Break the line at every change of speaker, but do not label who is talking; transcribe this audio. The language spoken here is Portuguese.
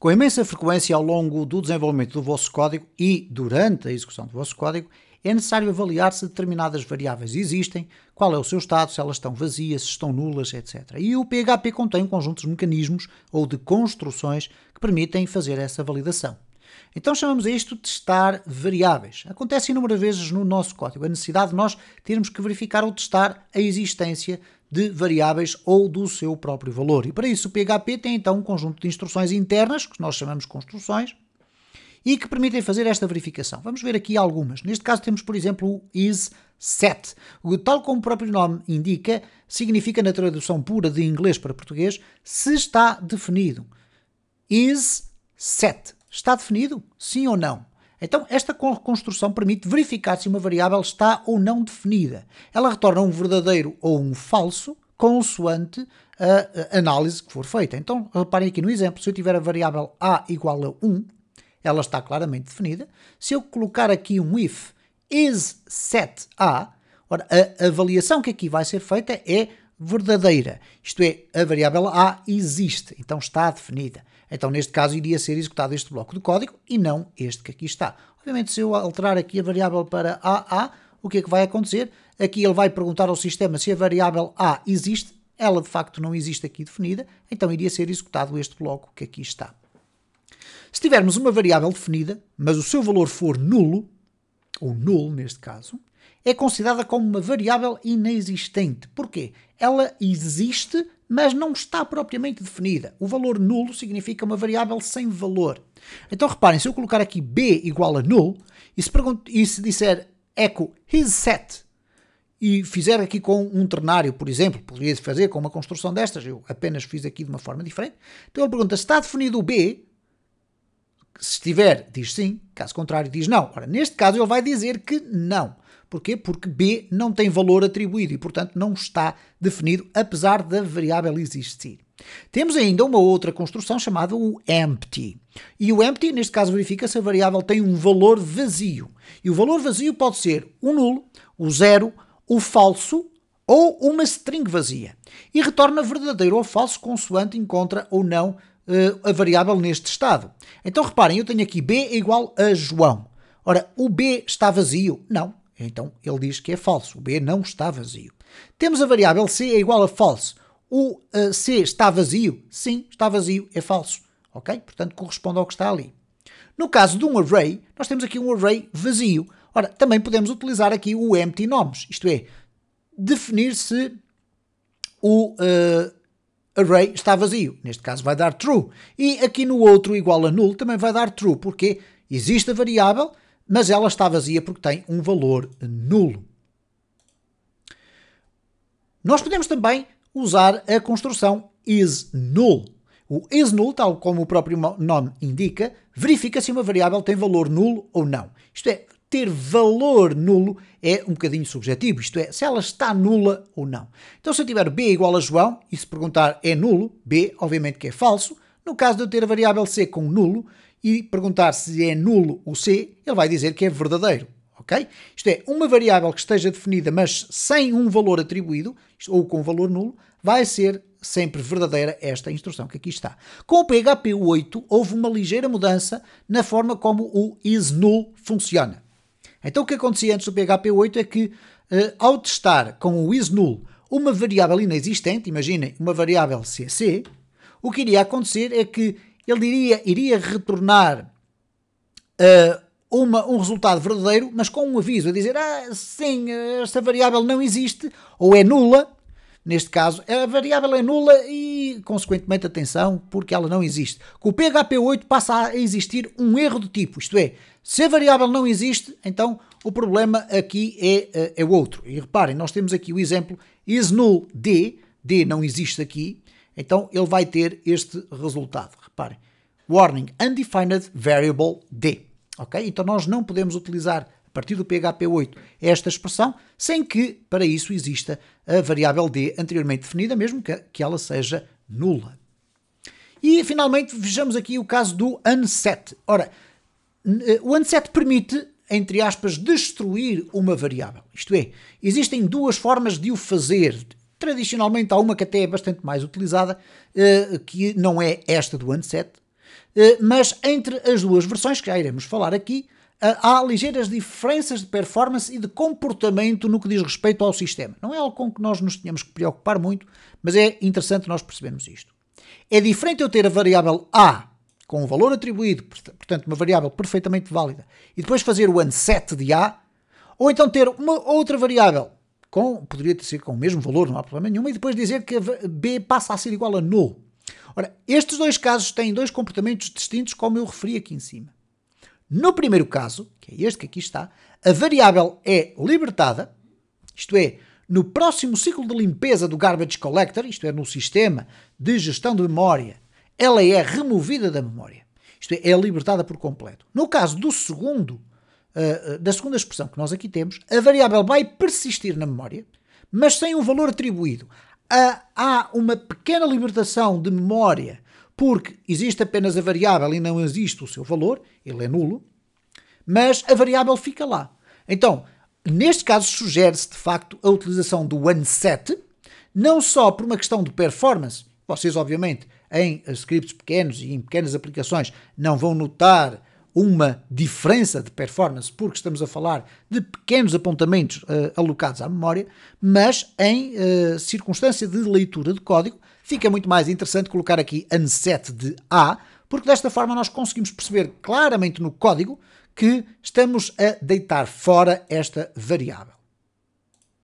Com imensa frequência ao longo do desenvolvimento do vosso código e durante a execução do vosso código, é necessário avaliar se determinadas variáveis existem, qual é o seu estado, se elas estão vazias, se estão nulas, etc. E o PHP contém um conjunto de mecanismos ou de construções que permitem fazer essa validação. Então chamamos a isto de testar variáveis. Acontece inúmeras vezes no nosso código a necessidade de nós termos que verificar ou testar a existência de variáveis ou do seu próprio valor. E para isso o PHP tem então um conjunto de instruções internas, que nós chamamos construções, e que permitem fazer esta verificação. Vamos ver aqui algumas. Neste caso temos, por exemplo, o isSet. O, tal como o próprio nome indica, significa na tradução pura de inglês para português, se está definido. is_set Está definido? Sim ou não? Então, esta reconstrução permite verificar se uma variável está ou não definida. Ela retorna um verdadeiro ou um falso, consoante a análise que for feita. Então, reparem aqui no exemplo, se eu tiver a variável a igual a 1, ela está claramente definida. Se eu colocar aqui um if is set a, ora, a avaliação que aqui vai ser feita é verdadeira, isto é, a variável A existe, então está definida. Então, neste caso, iria ser executado este bloco de código e não este que aqui está. Obviamente, se eu alterar aqui a variável para AA, o que é que vai acontecer? Aqui ele vai perguntar ao sistema se a variável A existe, ela de facto não existe aqui definida, então iria ser executado este bloco que aqui está. Se tivermos uma variável definida, mas o seu valor for nulo, ou nulo neste caso, é considerada como uma variável inexistente. Porquê? Ela existe, mas não está propriamente definida. O valor nulo significa uma variável sem valor. Então reparem, se eu colocar aqui b igual a nulo e se, e se disser echo his set e fizer aqui com um ternário, por exemplo, poderia fazer com uma construção destas, eu apenas fiz aqui de uma forma diferente. Então ele pergunta se está definido o b, se estiver, diz sim, caso contrário, diz não. Ora, neste caso, ele vai dizer que não. Porquê? Porque B não tem valor atribuído e, portanto, não está definido, apesar da variável existir. Temos ainda uma outra construção chamada o empty. E o empty, neste caso, verifica se a variável tem um valor vazio. E o valor vazio pode ser o nulo, o zero, o falso ou uma string vazia. E retorna verdadeiro ou falso consoante encontra ou não uh, a variável neste estado. Então reparem, eu tenho aqui B igual a João. Ora, o B está vazio? Não, então ele diz que é falso, o B não está vazio. Temos a variável C é igual a false. O uh, C está vazio? Sim, está vazio, é falso. Ok? Portanto, corresponde ao que está ali. No caso de um array, nós temos aqui um array vazio. Ora, também podemos utilizar aqui o empty nomes, isto é, definir se o uh, array está vazio. Neste caso vai dar true. E aqui no outro igual a null também vai dar true, porque existe a variável, mas ela está vazia porque tem um valor nulo. Nós podemos também usar a construção is null. O is null, tal como o próprio nome indica, verifica se uma variável tem valor nulo ou não. Isto é, ter valor nulo é um bocadinho subjetivo, isto é, se ela está nula ou não. Então, se eu tiver b igual a João e se perguntar é nulo, b obviamente que é falso, no caso de eu ter a variável c com nulo e perguntar se é nulo o c, ele vai dizer que é verdadeiro. Okay? Isto é, uma variável que esteja definida, mas sem um valor atribuído, ou com valor nulo, vai ser sempre verdadeira esta instrução que aqui está. Com o PHP 8, houve uma ligeira mudança na forma como o isNull funciona. Então, o que acontecia antes do PHP 8 é que, eh, ao testar com o isNull uma variável inexistente, imaginem uma variável CC, o que iria acontecer é que ele iria, iria retornar uh, uma, um resultado verdadeiro, mas com um aviso a dizer: ah, sim, esta variável não existe ou é nula. Neste caso, a variável é nula e, consequentemente, atenção, porque ela não existe. Com o PHP 8 passa a existir um erro de tipo, isto é, se a variável não existe, então o problema aqui é, eh, é outro. E reparem, nós temos aqui o exemplo is null d, d não existe aqui, então ele vai ter este resultado. Reparem. Warning Undefined Variable D. Ok? Então nós não podemos utilizar a partir do PHP 8 esta expressão sem que para isso exista a variável D anteriormente definida, mesmo que, que ela seja nula. E finalmente vejamos aqui o caso do unset. Ora, eh, o unset permite, entre aspas, destruir uma variável. Isto é, existem duas formas de o fazer Tradicionalmente há uma que até é bastante mais utilizada, eh, que não é esta do Unset, eh, mas entre as duas versões que já iremos falar aqui, eh, há ligeiras diferenças de performance e de comportamento no que diz respeito ao sistema. Não é algo com que nós nos tínhamos que preocupar muito, mas é interessante nós percebermos isto. É diferente eu ter a variável A com o um valor atribuído, portanto uma variável perfeitamente válida, e depois fazer o unset de A, ou então ter uma outra variável com, poderia ser com o mesmo valor, não há problema nenhum, e depois dizer que B passa a ser igual a nulo. Ora, estes dois casos têm dois comportamentos distintos, como eu referi aqui em cima. No primeiro caso, que é este que aqui está, a variável é libertada, isto é, no próximo ciclo de limpeza do garbage collector, isto é, no sistema de gestão de memória, ela é removida da memória. Isto é, é libertada por completo. No caso do segundo, eh, da segunda expressão que nós aqui temos, a variável vai persistir na memória, mas sem um valor atribuído. há uma pequena libertação de memória, porque existe apenas a variável e não existe o seu valor, ele é nulo, mas a variável fica lá. Então, neste caso, sugere-se de facto a utilização do unset, não só por uma questão de performance, vocês obviamente em scripts pequenos e em pequenas aplicações não vão notar uma diferença de performance, porque estamos a falar de pequenos apontamentos uh, alocados à memória, mas em uh, circunstância de leitura de código, fica muito mais interessante colocar aqui unset de A, porque desta forma nós conseguimos perceber claramente no código que estamos a deitar fora esta variável.